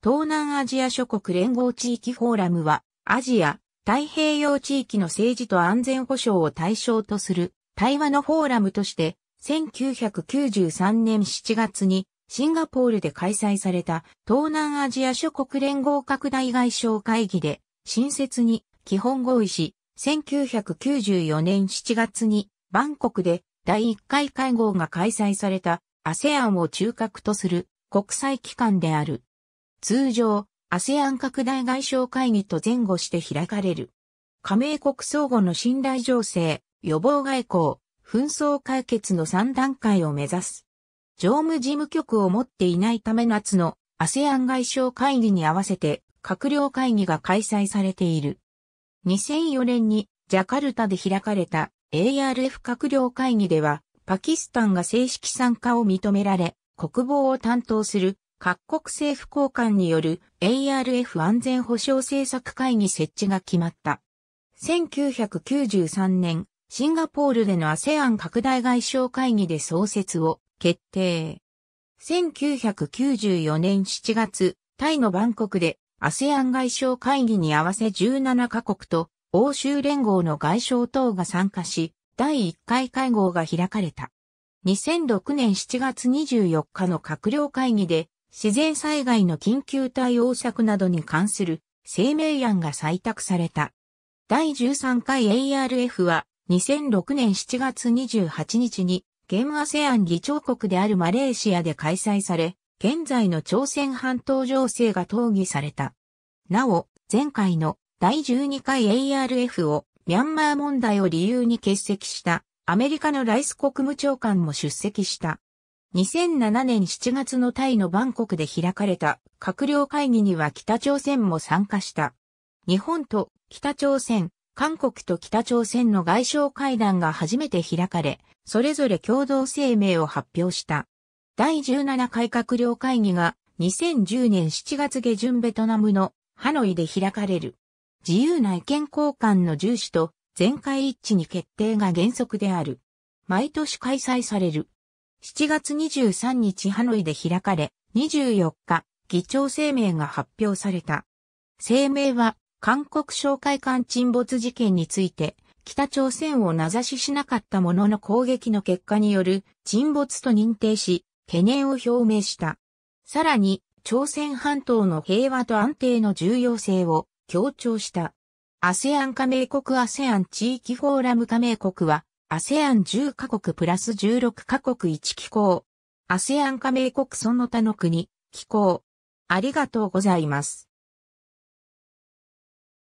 東南アジア諸国連合地域フォーラムは、アジア、太平洋地域の政治と安全保障を対象とする対話のフォーラムとして、1993年7月にシンガポールで開催された東南アジア諸国連合拡大外相会議で、新設に基本合意し、1994年7月にバンコクで第1回会合が開催された ASEAN を中核とする国際機関である。通常、ASEAN 拡大外相会議と前後して開かれる。加盟国相互の信頼情勢、予防外交、紛争解決の3段階を目指す。常務事務局を持っていないため夏の ASEAN 外相会議に合わせて閣僚会議が開催されている。2004年にジャカルタで開かれた ARF 閣僚会議ではパキスタンが正式参加を認められ国防を担当する各国政府交換による ARF 安全保障政策会議設置が決まった。1993年、シンガポールでの ASEAN 拡大外相会議で創設を決定。1994年7月、タイのバンコクで ASEAN 外相会議に合わせ17カ国と欧州連合の外相等が参加し、第1回会合が開かれた。2006年7月24日の閣僚会議で自然災害の緊急対応策などに関する声明案が採択された。第13回 ARF は2006年7月28日にームアセアン議長国であるマレーシアで開催され、現在の朝鮮半島情勢が討議された。なお、前回の第12回 ARF をミャンマー問題を理由に欠席したアメリカのライス国務長官も出席した。2007年7月のタイのバンコクで開かれた閣僚会議には北朝鮮も参加した。日本と北朝鮮、韓国と北朝鮮の外相会談が初めて開かれ、それぞれ共同声明を発表した。第17回閣僚会議が2010年7月下旬ベトナムのハノイで開かれる。自由な意見交換の重視と全会一致に決定が原則である。毎年開催される。7月23日ハノイで開かれ、24日、議長声明が発表された。声明は、韓国紹介館沈没事件について、北朝鮮を名指ししなかったものの攻撃の結果による沈没と認定し、懸念を表明した。さらに、朝鮮半島の平和と安定の重要性を強調した。アセアン加盟国アセアン地域フォーラム加盟国は ASEAN10 カ国プラス16カ国1機構。ASEAN 加盟国その他の国、機構。ありがとうございます。